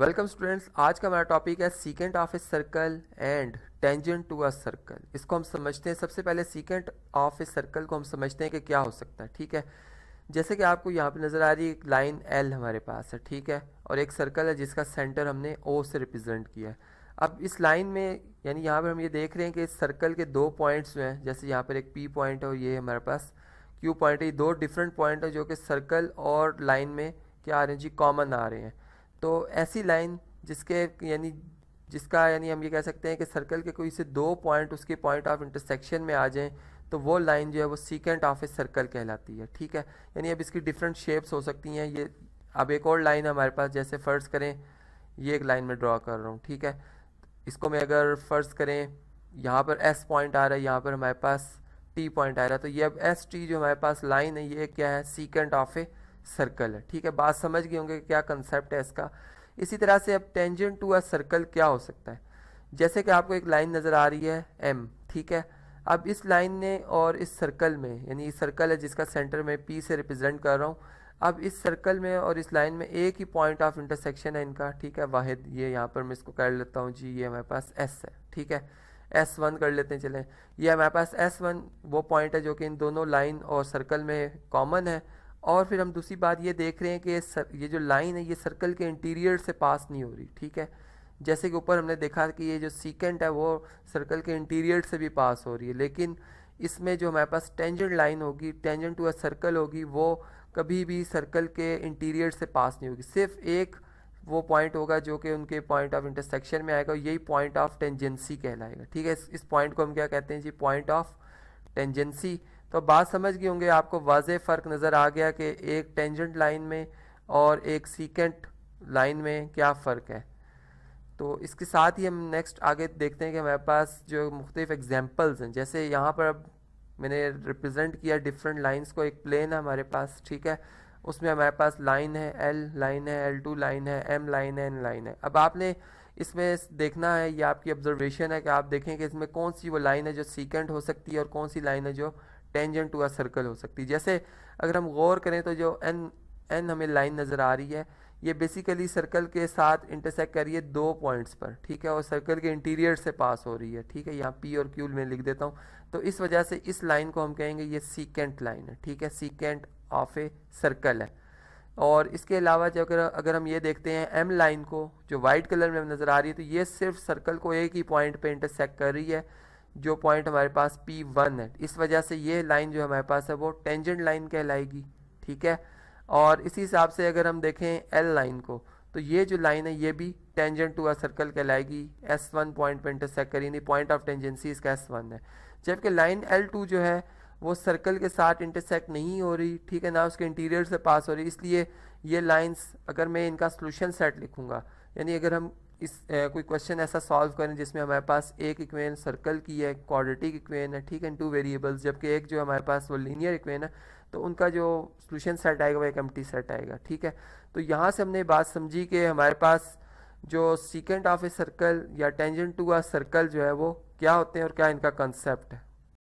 welcome students आज का हमारा टॉपिक है secant of a circle and tangent to a circle इसको हम समझते हैं सबसे पहले सीकेंट ऑफ ए सर्कल को हम समझते हैं कि क्या हो सकता है ठीक है जैसे कि आपको यहाँ पे नज़र आ रही है एक लाइन एल हमारे पास है ठीक है और एक सर्कल है जिसका सेंटर हमने ओ से रिप्रेजेंट किया है अब इस लाइन में यानी यहाँ पर हम ये देख रहे हैं कि इस सर्कल के दो पॉइंट्स जो हैं जैसे यहाँ पर एक पी पॉइंट है और ये हमारे पास क्यू पॉइंट है ये दो डिफरेंट पॉइंट है जो कि सर्कल और लाइन में क्या आ रहे हैं जी कॉमन आ रहे हैं तो ऐसी लाइन जिसके यानी जिसका यानी हम ये कह सकते हैं कि सर्कल के कोई से दो पॉइंट उसके पॉइंट ऑफ इंटरसेक्शन में आ जाएं तो वो लाइन जो है वो सीकेंट ऑफ ए सर्कल कहलाती है ठीक है यानी अब इसकी डिफरेंट शेप्स हो सकती हैं ये अब एक और लाइन हमारे पास जैसे फ़र्ज़ करें ये एक लाइन में ड्रा कर रहा हूँ ठीक है इसको मैं अगर फ़र्ज़ करें यहाँ पर एस पॉइंट आ रहा है यहाँ पर हमारे पास टी पॉइंट आ रहा है तो ये अब एस टी जो हमारे पास लाइन है ये क्या है सीकेंट ऑफ ए सर्कल है ठीक है बात समझ गए होंगे क्या कंसेप्ट है इसका इसी तरह से अब टेंजेंट टू अ सर्कल क्या हो सकता है जैसे कि आपको एक लाइन नज़र आ रही है एम ठीक है अब इस लाइन ने और इस सर्कल में यानी ये सर्कल है जिसका सेंटर में पी से रिप्रेजेंट कर रहा हूँ अब इस सर्कल में और इस लाइन में एक ही पॉइंट ऑफ इंटरसेक्शन है इनका ठीक है वाहिद ये यहाँ पर मैं इसको कर लेता हूँ जी ये हमारे पास एस है ठीक है एस वन कर लेते हैं चलें ये हमारे पास एस वन वो पॉइंट है जो कि इन दोनों लाइन और सर्कल में कॉमन है और फिर हम दूसरी बात ये देख रहे हैं कि सर, ये जो लाइन है ये सर्कल के इंटीरियर से पास नहीं हो रही ठीक है जैसे कि ऊपर हमने देखा कि ये जो सीकेंट है वो सर्कल के इंटीरियर से भी पास हो रही है लेकिन इसमें जो हमारे पास टेंजेंट लाइन होगी टेंजेंट टू अ सर्कल होगी वो कभी भी सर्कल के इंटीरियर से पास नहीं होगी सिर्फ एक वो पॉइंट होगा जो कि उनके पॉइंट ऑफ इंटरसेक्शन में आएगा यही पॉइंट ऑफ टेंजेंसी कहलाएगा ठीक है इस पॉइंट को हम क्या कहते हैं जी पॉइंट ऑफ टेंजेंसी तो बात समझ गए होंगे आपको वाज फ़र्क नज़र आ गया कि एक टेंजेंट लाइन में और एक सीकेंट लाइन में क्या फ़र्क है तो इसके साथ ही हम नेक्स्ट आगे देखते हैं कि हमारे पास जो मुख्तफ एग्जाम्पल्स हैं जैसे यहाँ पर अब मैंने रिप्रजेंट किया डिफरेंट लाइन्स को एक प्लेन है हमारे पास ठीक है उसमें हमारे पास लाइन है एल लाइन है एल टू लाइन है एम लाइन है एन लाइन है अब आपने इसमें देखना है ये आपकी ऑब्जर्वेशन है कि आप देखें कि इसमें कौन सी वो लाइन है जो सीकेंड हो सकती है और कौन सी लाइन है जो टेंजेंट टू अ सर्कल हो सकती है जैसे अगर हम गौर करें तो जो एन एन हमें लाइन नज़र आ रही है ये बेसिकली सर्कल के साथ इंटरसेक्ट कर रही है दो पॉइंट्स पर ठीक है और सर्कल के इंटीरियर से पास हो रही है ठीक है यहाँ पी और क्यू में लिख देता हूँ तो इस वजह से इस लाइन को हम कहेंगे ये सीकेंट लाइन है ठीक है सीकेंट ऑफ ए सर्कल है और इसके अलावा जब अगर अगर हम ये देखते हैं एम लाइन को जो वाइट कलर में नज़र आ रही है तो ये सिर्फ सर्कल को एक ही पॉइंट पे इंटरसेक्ट कर रही है जो पॉइंट हमारे पास पी वन है इस वजह से ये लाइन जो हमारे पास है वो टेंजेंट लाइन कहलाएगी ठीक है और इसी हिसाब से अगर हम देखें एल लाइन को तो ये जो लाइन है ये भी टेंजेंट टू अ सर्कल कहलाएगी एस वन पॉइंट पर इंटरसेक्ट नहीं पॉइंट ऑफ टेंजेंसी इसका एस वन है जबकि लाइन एल टू जो है वो सर्कल के साथ इंटरसेक्ट नहीं हो रही ठीक है ना उसके इंटीरियर से पास हो रही इसलिए ये लाइन्स अगर मैं इनका सोल्यूशन सेट लिखूँगा यानी अगर हम इस ए, कोई क्वेश्चन ऐसा सॉल्व करें जिसमें हमारे पास एक इक्वेन सर्कल की है क्वाड्रेटिक इक्वेन है ठीक है टू वेरिएबल्स जबकि एक जो हमारे पास वो लीनियर इक्वेन है तो उनका जो सोल्यूशन सेट आएगा वो एक एम्प्टी सेट आएगा ठीक है तो यहाँ से हमने बात समझी कि हमारे पास जो सीकेंट ऑफ ए सर्कल या टेंजेंट टू अ सर्कल जो है वो क्या होते हैं और क्या इनका कंसेप्ट है